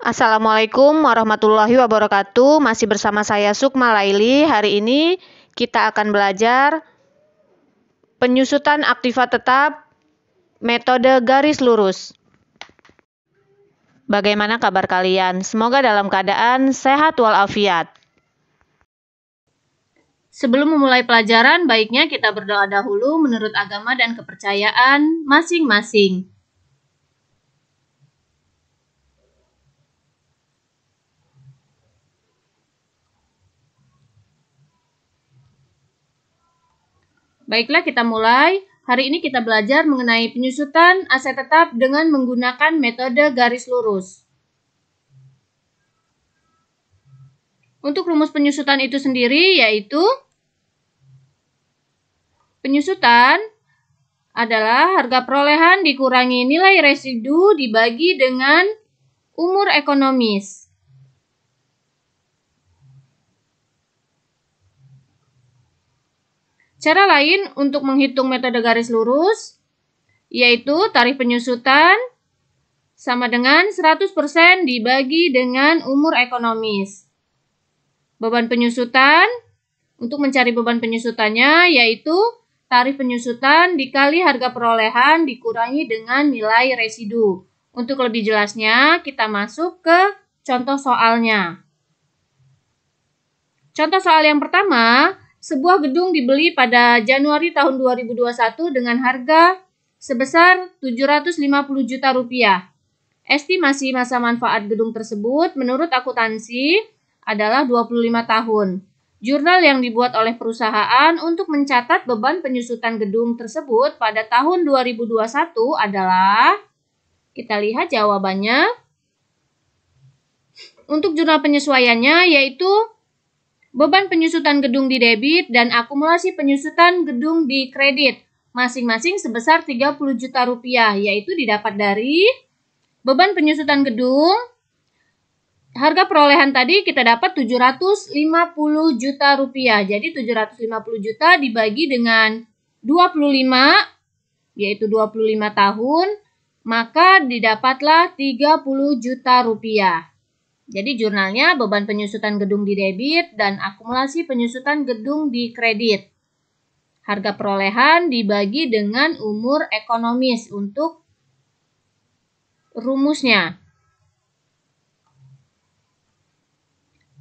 Assalamualaikum warahmatullahi wabarakatuh. Masih bersama saya Sukma Laili. Hari ini kita akan belajar penyusutan aktiva tetap metode garis lurus. Bagaimana kabar kalian? Semoga dalam keadaan sehat walafiat. Sebelum memulai pelajaran, baiknya kita berdoa dahulu menurut agama dan kepercayaan masing-masing. Baiklah, kita mulai. Hari ini kita belajar mengenai penyusutan aset tetap dengan menggunakan metode garis lurus. Untuk rumus penyusutan itu sendiri yaitu penyusutan adalah harga perolehan dikurangi nilai residu dibagi dengan umur ekonomis. Cara lain untuk menghitung metode garis lurus yaitu tarif penyusutan sama dengan 100% dibagi dengan umur ekonomis. Beban penyusutan untuk mencari beban penyusutannya yaitu tarif penyusutan dikali harga perolehan dikurangi dengan nilai residu. Untuk lebih jelasnya, kita masuk ke contoh soalnya. Contoh soal yang pertama, sebuah gedung dibeli pada Januari tahun 2021 dengan harga sebesar 750 juta rupiah. Estimasi masa manfaat gedung tersebut menurut akuntansi adalah 25 tahun. Jurnal yang dibuat oleh perusahaan untuk mencatat beban penyusutan gedung tersebut pada tahun 2021 adalah kita lihat jawabannya. Untuk jurnal penyesuaiannya yaitu beban penyusutan gedung di debit, dan akumulasi penyusutan gedung di kredit, masing-masing sebesar 30 juta rupiah, yaitu didapat dari beban penyusutan gedung, harga perolehan tadi kita dapat 750 juta rupiah, jadi 750 juta dibagi dengan 25, yaitu 25 tahun, maka didapatlah 30 juta rupiah. Jadi jurnalnya beban penyusutan gedung di debit dan akumulasi penyusutan gedung di kredit. Harga perolehan dibagi dengan umur ekonomis untuk rumusnya.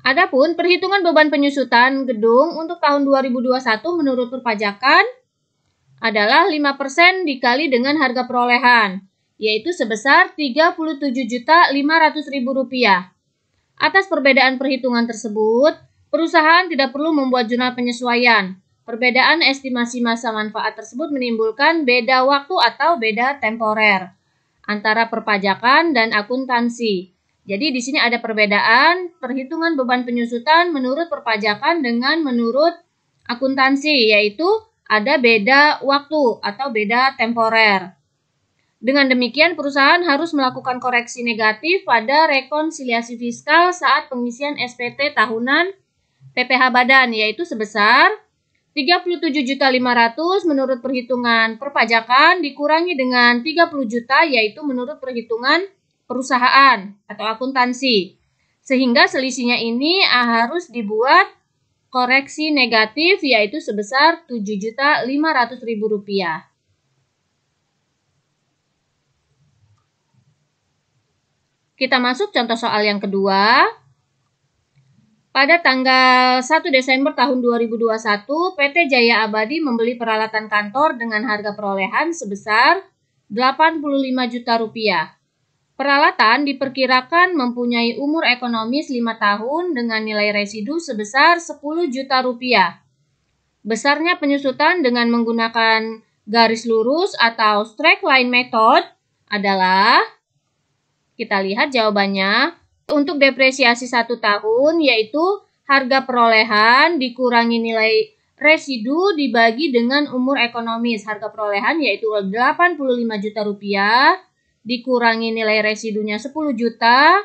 Adapun perhitungan beban penyusutan gedung untuk tahun 2021 menurut perpajakan adalah 5% dikali dengan harga perolehan, yaitu sebesar Rp37.500.000. Atas perbedaan perhitungan tersebut, perusahaan tidak perlu membuat jurnal penyesuaian. Perbedaan estimasi masa manfaat tersebut menimbulkan beda waktu atau beda temporer antara perpajakan dan akuntansi. Jadi di sini ada perbedaan perhitungan beban penyusutan menurut perpajakan dengan menurut akuntansi yaitu ada beda waktu atau beda temporer. Dengan demikian, perusahaan harus melakukan koreksi negatif pada rekonsiliasi fiskal saat pengisian SPT tahunan PPH badan, yaitu sebesar 37.500 menurut perhitungan perpajakan dikurangi dengan 30 juta yaitu menurut perhitungan perusahaan atau akuntansi. Sehingga selisihnya ini harus dibuat koreksi negatif yaitu sebesar 7.500.000 rupiah. Kita masuk contoh soal yang kedua. Pada tanggal 1 Desember tahun 2021, PT Jaya Abadi membeli peralatan kantor dengan harga perolehan sebesar 85 juta rupiah. Peralatan diperkirakan mempunyai umur ekonomis 5 tahun dengan nilai residu sebesar 10 juta rupiah. Besarnya penyusutan dengan menggunakan garis lurus atau straight line method adalah kita lihat jawabannya. Untuk depresiasi satu tahun yaitu harga perolehan dikurangi nilai residu dibagi dengan umur ekonomis. Harga perolehan yaitu 85 juta rupiah dikurangi nilai residunya 10 juta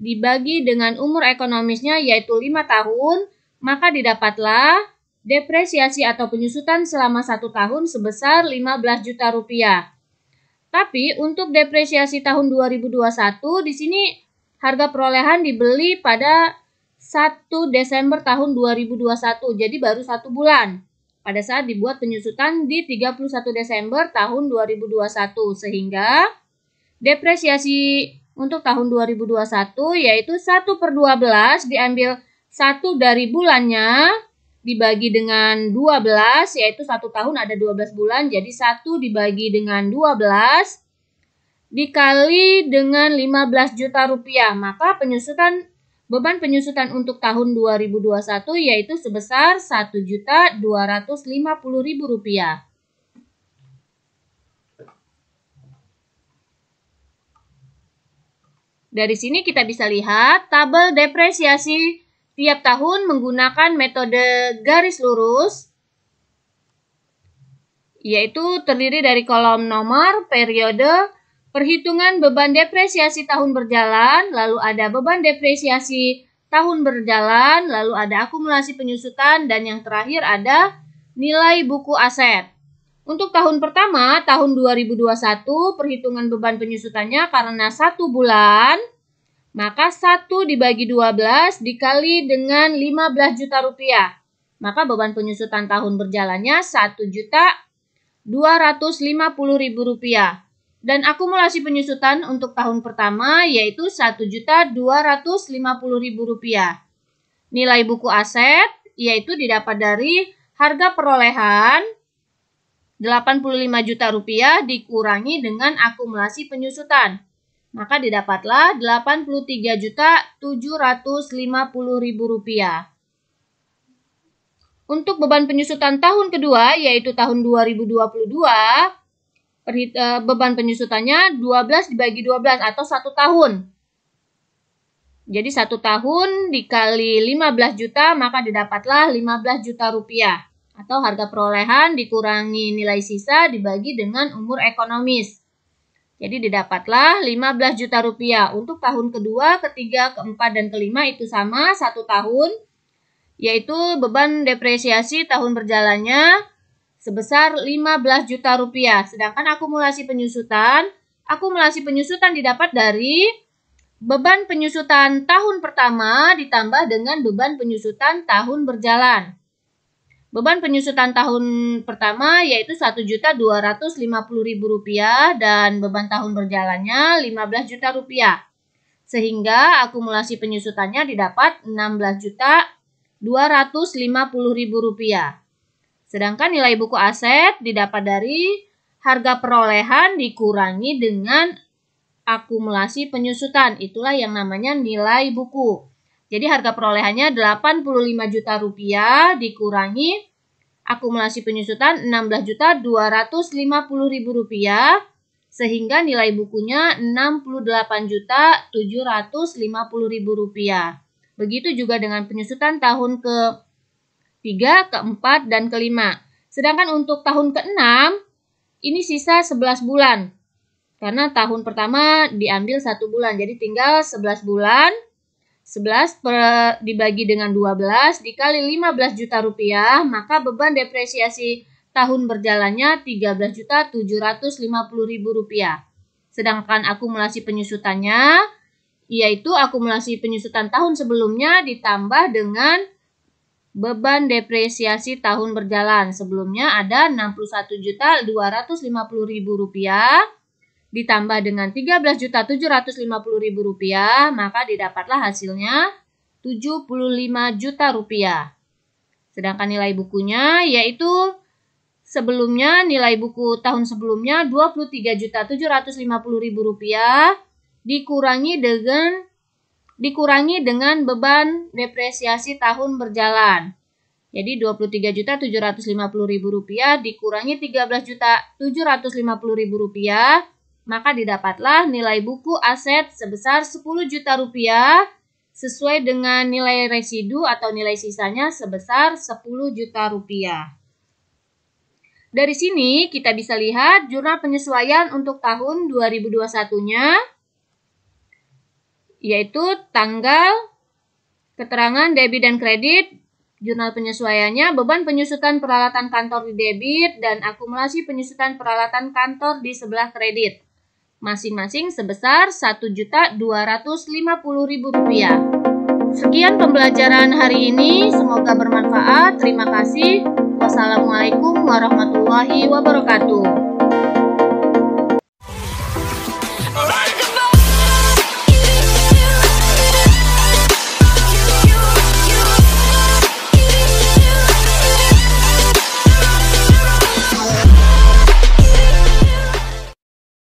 dibagi dengan umur ekonomisnya yaitu 5 tahun, maka didapatlah depresiasi atau penyusutan selama satu tahun sebesar 15 juta rupiah. Tapi untuk depresiasi tahun 2021 di sini harga perolehan dibeli pada 1 Desember tahun 2021. Jadi baru satu bulan pada saat dibuat penyusutan di 31 Desember tahun 2021 sehingga depresiasi untuk tahun 2021 yaitu 1 per 12 diambil 1 dari bulannya dibagi dengan 12 yaitu satu tahun ada 12 bulan jadi satu dibagi dengan 12 dikali dengan 15 juta rupiah maka penyusutan beban penyusutan untuk tahun 2021 yaitu sebesar 1 juta 250 ribu rupiah. Dari sini kita bisa lihat tabel depresiasi tiap tahun menggunakan metode garis lurus, yaitu terdiri dari kolom nomor, periode, perhitungan beban depresiasi tahun berjalan, lalu ada beban depresiasi tahun berjalan, lalu ada akumulasi penyusutan, dan yang terakhir ada nilai buku aset. Untuk tahun pertama, tahun 2021, perhitungan beban penyusutannya karena satu bulan – maka 1 dibagi 12 dikali dengan 15 juta rupiah. Maka beban penyusutan tahun berjalannya 1 juta 250 ribu rupiah. Dan akumulasi penyusutan untuk tahun pertama yaitu 1 juta 250 ribu rupiah. Nilai buku aset yaitu didapat dari harga perolehan 85 juta rupiah dikurangi dengan akumulasi penyusutan maka didapatlah rp rupiah. Untuk beban penyusutan tahun kedua, yaitu tahun 2022, eh, beban penyusutannya 12 dibagi 12 atau 1 tahun. Jadi 1 tahun dikali 15 juta maka didapatlah 15 juta rupiah atau harga perolehan dikurangi nilai sisa dibagi dengan umur ekonomis. Jadi didapatlah 15 juta rupiah untuk tahun kedua, ketiga, keempat, dan kelima itu sama satu tahun yaitu beban depresiasi tahun berjalannya sebesar 15 juta rupiah. Sedangkan akumulasi penyusutan, akumulasi penyusutan didapat dari beban penyusutan tahun pertama ditambah dengan beban penyusutan tahun berjalan. Beban penyusutan tahun pertama yaitu Rp1.250.000 dan beban tahun berjalannya rp 15000000 rupiah. Sehingga akumulasi penyusutannya didapat Rp16.250.000. Sedangkan nilai buku aset didapat dari harga perolehan dikurangi dengan akumulasi penyusutan. Itulah yang namanya nilai buku. Jadi harga perolehannya 85 juta rupiah dikurangi akumulasi penyusutan 16 juta 250 ribu rupiah sehingga nilai bukunya 68 juta 750 ribu rupiah. Begitu juga dengan penyusutan tahun ke 3, ke 4, dan ke 5. Sedangkan untuk tahun ke-6, ini sisa 11 bulan. Karena tahun pertama diambil satu bulan, jadi tinggal 11 bulan 11 per, dibagi dengan 12 dikali 15 juta rupiah, maka beban depresiasi tahun berjalannya 13 juta 750 ribu rupiah. Sedangkan akumulasi penyusutannya yaitu akumulasi penyusutan tahun sebelumnya ditambah dengan beban depresiasi tahun berjalan. Sebelumnya ada juta ribu rupiah ditambah dengan 13.750.000 rupiah, maka didapatlah hasilnya 75 juta rupiah. Sedangkan nilai bukunya yaitu sebelumnya nilai buku tahun sebelumnya 23.750.000 rupiah dikurangi dengan dikurangi dengan beban depresiasi tahun berjalan. Jadi 23.750.000 rupiah dikurangi 13.750.000 rupiah maka didapatlah nilai buku aset sebesar 10 juta rupiah sesuai dengan nilai residu atau nilai sisanya sebesar 10 juta rupiah. Dari sini kita bisa lihat jurnal penyesuaian untuk tahun 2021-nya yaitu tanggal, keterangan debit dan kredit, jurnal penyesuaiannya, beban penyusutan peralatan kantor di debit, dan akumulasi penyusutan peralatan kantor di sebelah kredit masing-masing sebesar Rp1.250.000. Sekian pembelajaran hari ini, semoga bermanfaat. Terima kasih. Wassalamualaikum warahmatullahi wabarakatuh.